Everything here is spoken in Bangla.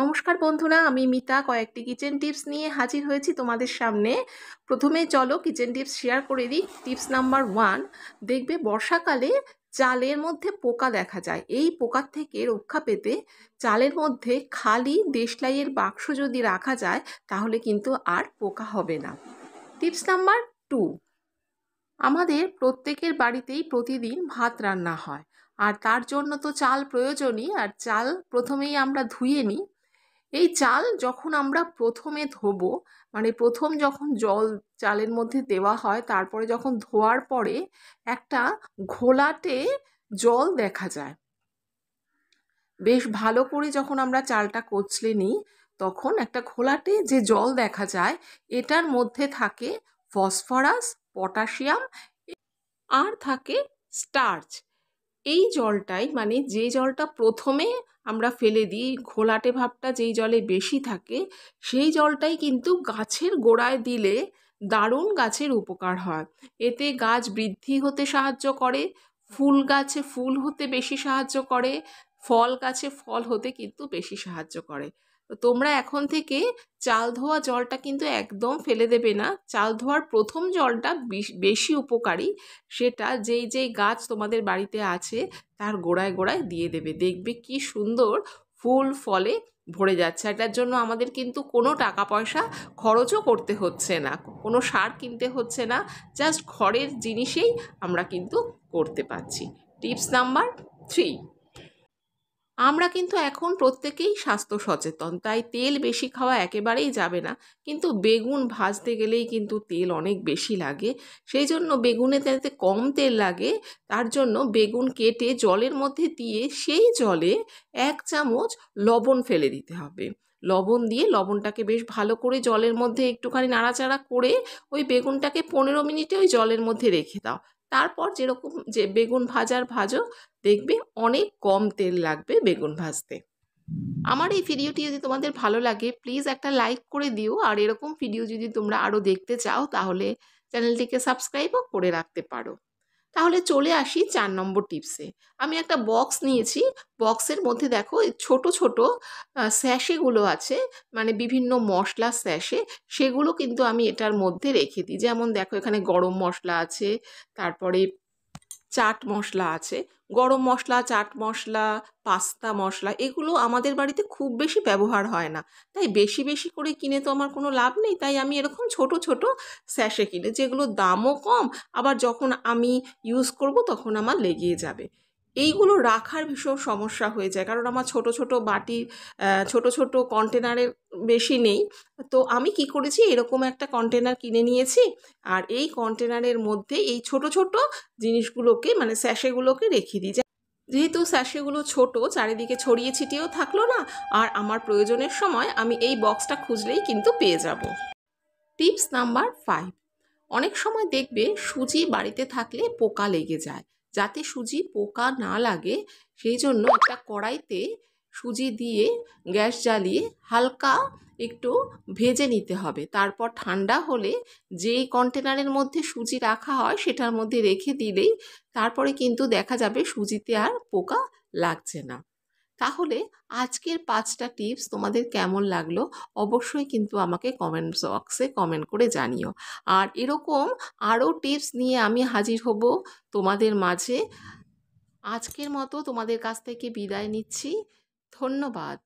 নমস্কার বন্ধুরা আমি মিতা কয়েকটি কিচেন টিপস নিয়ে হাজির হয়েছি তোমাদের সামনে প্রথমে চলো কিচেন টিপস শেয়ার করে দিই টিপস নাম্বার ওয়ান দেখবে বর্ষাকালে চালের মধ্যে পোকা দেখা যায় এই পোকার থেকে রক্ষা পেতে চালের মধ্যে খালি দেশলাইয়ের বাক্স যদি রাখা যায় তাহলে কিন্তু আর পোকা হবে না টিপস নাম্বার টু আমাদের প্রত্যেকের বাড়িতেই প্রতিদিন ভাত রান্না হয় আর তার জন্য তো চাল প্রয়োজনই আর চাল প্রথমেই আমরা ধুয়ে নিই এই চাল যখন আমরা প্রথমে ধোবো মানে প্রথম যখন জল চালের মধ্যে দেওয়া হয় তারপরে যখন ধোয়ার পরে একটা ঘোলাটে জল দেখা যায় বেশ ভালো করে যখন আমরা চালটা কচলে নিই তখন একটা ঘোলাটে যে জল দেখা যায় এটার মধ্যে থাকে ফসফরাস পটাশিয়াম আর থাকে স্টার্চ এই জলটাই মানে যে জলটা প্রথমে আমরা ফেলে দিই ঘোলাটে ভাবটা যেই জলে বেশি থাকে সেই জলটাই কিন্তু গাছের গোড়ায় দিলে দারুণ গাছের উপকার হয় এতে গাছ বৃদ্ধি হতে সাহায্য করে ফুল গাছে ফুল হতে বেশি সাহায্য করে ফল গাছে ফল হতে কিন্তু বেশি সাহায্য করে তোমরা এখন থেকে চাল ধোয়া জলটা কিন্তু একদম ফেলে দেবে না চাল ধোয়ার প্রথম জলটা বেশি উপকারী সেটা যেই যেই গাছ তোমাদের বাড়িতে আছে তার গোড়ায় গোড়ায় দিয়ে দেবে দেখবে কি সুন্দর ফুল ফলে ভরে যাচ্ছে এটার জন্য আমাদের কিন্তু কোনো টাকা পয়সা খরচও করতে হচ্ছে না কোনো সার কিনতে হচ্ছে না জাস্ট ঘরের জিনিসেই আমরা কিন্তু করতে পারছি টিপস নাম্বার থ্রি আমরা কিন্তু এখন প্রত্যেকেই স্বাস্থ্য সচেতন তাই তেল বেশি খাওয়া একেবারেই যাবে না কিন্তু বেগুন ভাজতে গেলেই কিন্তু তেল অনেক বেশি লাগে সেই জন্য বেগুনে তাতে কম তেল লাগে তার জন্য বেগুন কেটে জলের মধ্যে দিয়ে সেই জলে এক চামচ লবণ ফেলে দিতে হবে লবণ দিয়ে লবণটাকে বেশ ভালো করে জলের মধ্যে একটুখানি নাড়াচাড়া করে ওই বেগুনটাকে পনেরো মিনিটে ওই জলের মধ্যে রেখে দাও তারপর যেরকম যে বেগুন ভাজার ভাজো দেখবে অনেক কম তেল লাগবে বেগুন ভাজতে আমার এই ভিডিওটি যদি তোমাদের ভালো লাগে প্লিজ একটা লাইক করে দিও আর এরকম ভিডিও যদি তোমরা আরও দেখতে চাও তাহলে চ্যানেলটিকে সাবস্ক্রাইবও করে রাখতে পারো তাহলে চলে আসি চার নম্বর টিপসে আমি একটা বক্স নিয়েছি বক্সের মধ্যে দেখো ছোট ছোট স্যাশেগুলো আছে মানে বিভিন্ন মশলা স্যাশে সেগুলো কিন্তু আমি এটার মধ্যে রেখে দিই যেমন দেখো এখানে গরম মশলা আছে তারপরে চাট মশলা আছে গরম মশলা চাট মশলা পাস্তা মশলা এগুলো আমাদের বাড়িতে খুব বেশি ব্যবহার হয় না তাই বেশি বেশি করে কিনে তো আমার কোনো লাভ নেই তাই আমি এরকম ছোট ছোট স্যাশে কিনে যেগুলো দামও কম আবার যখন আমি ইউজ করব তখন আমার লেগিয়ে যাবে এইগুলো রাখার ভীষণ সমস্যা হয়ে যায় কারণ আমার ছোট ছোট বাটির ছোট ছোট কন্টেনারের বেশি নেই তো আমি কি করেছি এরকম একটা কন্টেনার কিনে নিয়েছি আর এই কন্টেনারের মধ্যে এই ছোট ছোট জিনিসগুলোকে মানে স্যাশেগুলোকে রেখে দিই যেহেতু স্যাশেগুলো ছোট চারিদিকে ছড়িয়ে ছিটিয়েও থাকলো না আর আমার প্রয়োজনের সময় আমি এই বক্সটা খুঁজলেই কিন্তু পেয়ে যাব টিপস নাম্বার ফাইভ অনেক সময় দেখবে সুজি বাড়িতে থাকলে পোকা লেগে যায় যাতে সুজি পোকা না লাগে সেই জন্য একটা কড়াইতে সুজি দিয়ে গ্যাস জ্বালিয়ে হালকা একটু ভেজে নিতে হবে তারপর ঠান্ডা হলে যেই কন্টেনারের মধ্যে সুজি রাখা হয় সেটার মধ্যে রেখে দিলেই তারপরে কিন্তু দেখা যাবে সুজিতে আর পোকা লাগছে না তাহলে আজকের পাঁচটা টিপস তোমাদের কেমন লাগলো অবশ্যই কিন্তু আমাকে কমেন্ট বক্সে কমেন্ট করে জানিও আর এরকম আরও টিপস নিয়ে আমি হাজির হব তোমাদের মাঝে আজকের মতো তোমাদের কাছ থেকে বিদায় নিচ্ছি ধন্যবাদ